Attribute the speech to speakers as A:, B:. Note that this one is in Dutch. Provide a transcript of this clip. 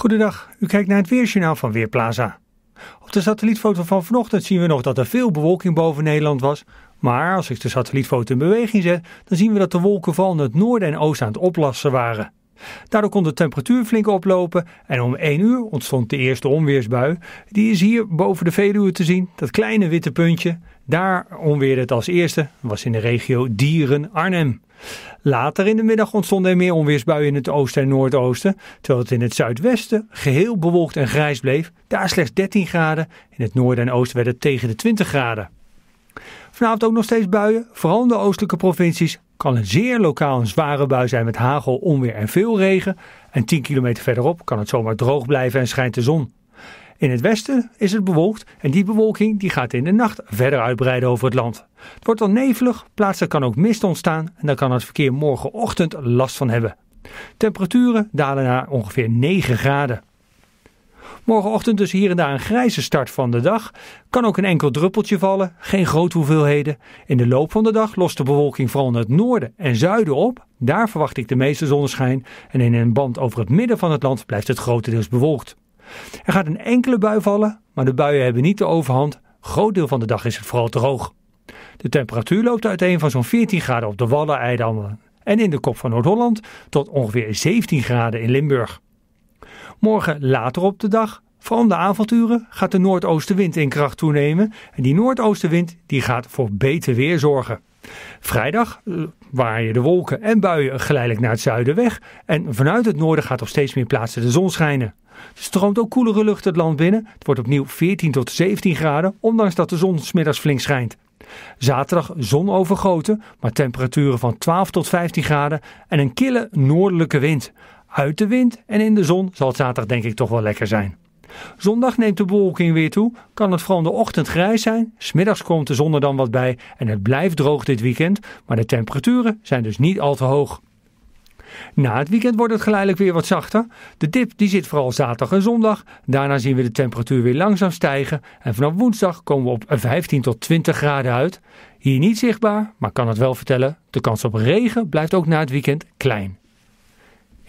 A: Goedendag, u kijkt naar het Weersjournaal van Weerplaza. Op de satellietfoto van vanochtend zien we nog dat er veel bewolking boven Nederland was. Maar als ik de satellietfoto in beweging zet, dan zien we dat de wolken van het noorden en oosten aan het oplassen waren. Daardoor kon de temperatuur flink oplopen en om 1 uur ontstond de eerste onweersbui. Die is hier boven de Veluwe te zien, dat kleine witte puntje. Daar onweerde het als eerste, was in de regio Dieren-Arnhem. Later in de middag ontstonden er meer onweersbuien in het oosten en noordoosten, terwijl het in het zuidwesten geheel bewolkt en grijs bleef. Daar slechts 13 graden, in het noorden en oosten werd het tegen de 20 graden. Vanavond ook nog steeds buien. Vooral in de oostelijke provincies kan een zeer lokaal een zware bui zijn met hagel, onweer en veel regen. En 10 kilometer verderop kan het zomaar droog blijven en schijnt de zon. In het westen is het bewolkt en die bewolking die gaat in de nacht verder uitbreiden over het land. Het wordt dan nevelig, Plaatsen kan ook mist ontstaan en daar kan het verkeer morgenochtend last van hebben. Temperaturen dalen naar ongeveer 9 graden. Morgenochtend dus hier en daar een grijze start van de dag. Kan ook een enkel druppeltje vallen, geen grote hoeveelheden. In de loop van de dag lost de bewolking vooral naar het noorden en zuiden op. Daar verwacht ik de meeste zonneschijn. En in een band over het midden van het land blijft het grotendeels bewolkt. Er gaat een enkele bui vallen, maar de buien hebben niet de overhand. Groot deel van de dag is het vooral droog. De temperatuur loopt uiteen van zo'n 14 graden op de Wallen, en in de kop van Noord-Holland tot ongeveer 17 graden in Limburg. Morgen later op de dag, vooral de avonduren, gaat de noordoostenwind in kracht toenemen. En die noordoostenwind die gaat voor beter weer zorgen. Vrijdag eh, waaien de wolken en buien geleidelijk naar het zuiden weg. En vanuit het noorden gaat er steeds meer plaatsen de zon schijnen. Er stroomt ook koelere lucht het land binnen. Het wordt opnieuw 14 tot 17 graden, ondanks dat de zon smiddags flink schijnt. Zaterdag zon overgoten, maar temperaturen van 12 tot 15 graden en een kille noordelijke wind. Uit de wind en in de zon zal het zaterdag denk ik toch wel lekker zijn. Zondag neemt de bewolking weer toe, kan het vooral de ochtend grijs zijn, smiddags komt de zon er dan wat bij en het blijft droog dit weekend, maar de temperaturen zijn dus niet al te hoog. Na het weekend wordt het geleidelijk weer wat zachter. De dip die zit vooral zaterdag en zondag. Daarna zien we de temperatuur weer langzaam stijgen. En vanaf woensdag komen we op 15 tot 20 graden uit. Hier niet zichtbaar, maar kan het wel vertellen. De kans op regen blijft ook na het weekend klein.